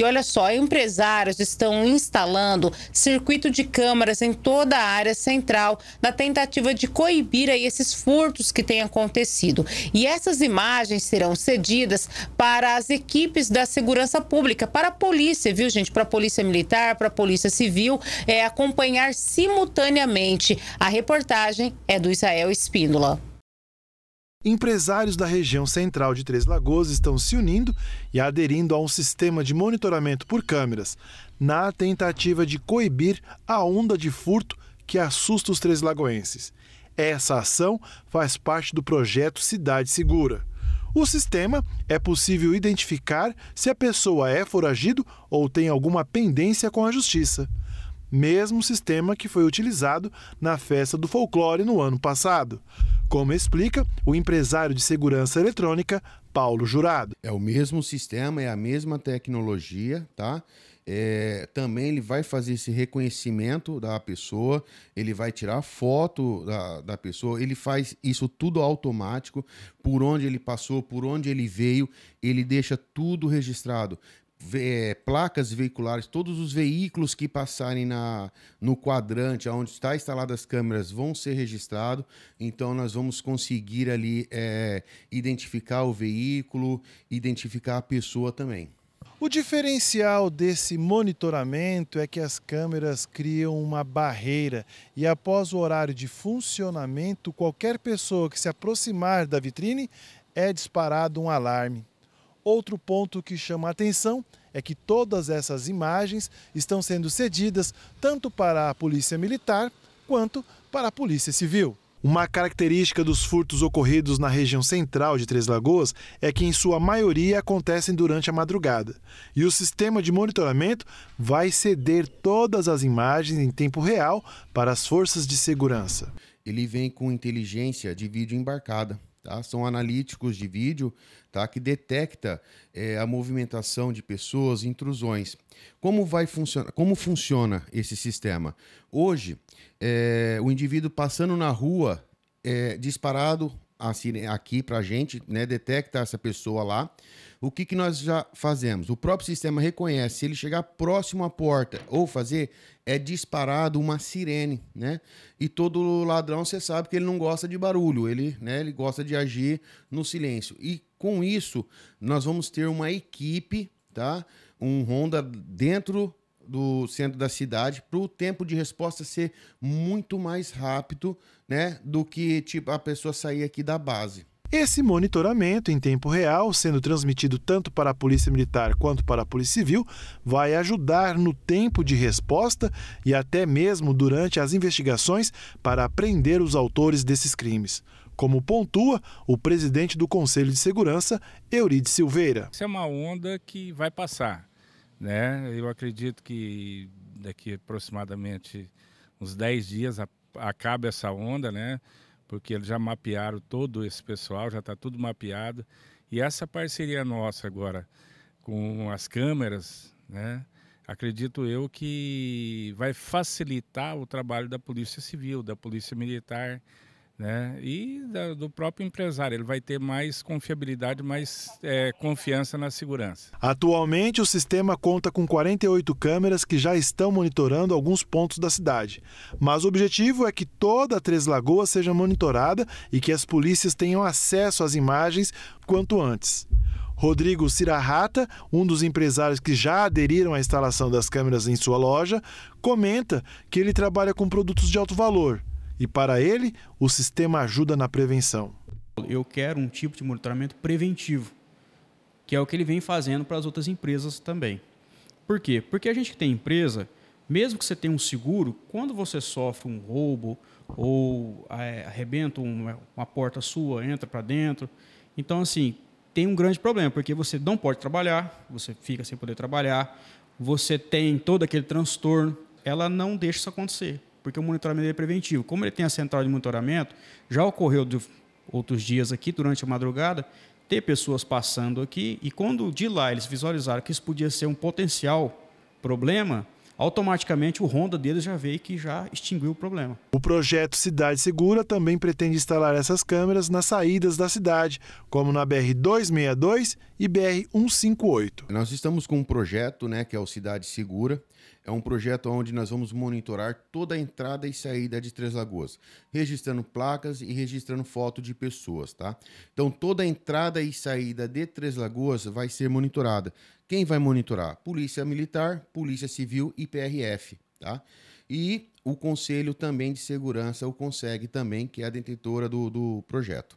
E olha só, empresários estão instalando circuito de câmaras em toda a área central na tentativa de coibir aí esses furtos que têm acontecido. E essas imagens serão cedidas para as equipes da segurança pública, para a polícia, viu, gente? Para a polícia militar, para a polícia civil, é acompanhar simultaneamente. A reportagem é do Israel Espíndola. Empresários da região central de Três Lagoas estão se unindo e aderindo a um sistema de monitoramento por câmeras, na tentativa de coibir a onda de furto que assusta os três lagoenses. Essa ação faz parte do projeto Cidade Segura. O sistema é possível identificar se a pessoa é foragido ou tem alguma pendência com a justiça mesmo sistema que foi utilizado na festa do folclore no ano passado. Como explica o empresário de segurança eletrônica Paulo Jurado. É o mesmo sistema, é a mesma tecnologia, tá? É, também ele vai fazer esse reconhecimento da pessoa, ele vai tirar foto da, da pessoa, ele faz isso tudo automático, por onde ele passou, por onde ele veio, ele deixa tudo registrado é, placas veiculares, todos os veículos que passarem na, no quadrante onde está instaladas as câmeras vão ser registrados. Então, nós vamos conseguir ali é, identificar o veículo, identificar a pessoa também. O diferencial desse monitoramento é que as câmeras criam uma barreira e, após o horário de funcionamento, qualquer pessoa que se aproximar da vitrine é disparado um alarme. Outro ponto que chama a atenção é que todas essas imagens estão sendo cedidas tanto para a Polícia Militar quanto para a Polícia Civil. Uma característica dos furtos ocorridos na região central de Três Lagoas é que, em sua maioria, acontecem durante a madrugada. E o sistema de monitoramento vai ceder todas as imagens em tempo real para as forças de segurança. Ele vem com inteligência de vídeo embarcada. Tá? São analíticos de vídeo tá? que detecta é, a movimentação de pessoas, intrusões. Como vai funcionar? Como funciona esse sistema? Hoje, é, o indivíduo passando na rua é, disparado aqui para a gente, né, detecta essa pessoa lá. O que, que nós já fazemos? O próprio sistema reconhece. Se ele chegar próximo à porta ou fazer, é disparado uma sirene, né? E todo ladrão, você sabe que ele não gosta de barulho, ele, né, ele gosta de agir no silêncio. E com isso, nós vamos ter uma equipe, tá? Um Honda dentro do centro da cidade para o tempo de resposta ser muito mais rápido, né, do que tipo a pessoa sair aqui da base. Esse monitoramento em tempo real, sendo transmitido tanto para a Polícia Militar quanto para a Polícia Civil, vai ajudar no tempo de resposta e até mesmo durante as investigações para prender os autores desses crimes. Como pontua o presidente do Conselho de Segurança, Euride Silveira. Isso é uma onda que vai passar. Né? Eu acredito que daqui aproximadamente uns 10 dias acabe essa onda, né? porque eles já mapearam todo esse pessoal, já está tudo mapeado. E essa parceria nossa agora com as câmeras, né? acredito eu que vai facilitar o trabalho da Polícia Civil, da Polícia Militar, né? e da, do próprio empresário. Ele vai ter mais confiabilidade, mais é, confiança na segurança. Atualmente, o sistema conta com 48 câmeras que já estão monitorando alguns pontos da cidade. Mas o objetivo é que toda a Três Lagoas seja monitorada e que as polícias tenham acesso às imagens quanto antes. Rodrigo Cirarrata, um dos empresários que já aderiram à instalação das câmeras em sua loja, comenta que ele trabalha com produtos de alto valor e para ele, o sistema ajuda na prevenção. Eu quero um tipo de monitoramento preventivo, que é o que ele vem fazendo para as outras empresas também. Por quê? Porque a gente que tem empresa, mesmo que você tenha um seguro, quando você sofre um roubo ou é, arrebenta uma, uma porta sua, entra para dentro, então assim, tem um grande problema, porque você não pode trabalhar, você fica sem poder trabalhar, você tem todo aquele transtorno, ela não deixa isso acontecer porque o monitoramento é preventivo. Como ele tem a central de monitoramento, já ocorreu de outros dias aqui, durante a madrugada, ter pessoas passando aqui, e quando de lá eles visualizaram que isso podia ser um potencial problema, automaticamente o Honda deles já veio que já extinguiu o problema. O projeto Cidade Segura também pretende instalar essas câmeras nas saídas da cidade, como na BR-262 e BR-158. Nós estamos com um projeto né, que é o Cidade Segura, é um projeto onde nós vamos monitorar toda a entrada e saída de Três Lagoas, registrando placas e registrando foto de pessoas, tá? Então toda a entrada e saída de Três Lagoas vai ser monitorada. Quem vai monitorar? Polícia Militar, Polícia Civil e PRF, tá? E o Conselho também de Segurança, o CONSEG também, que é a detentora do, do projeto.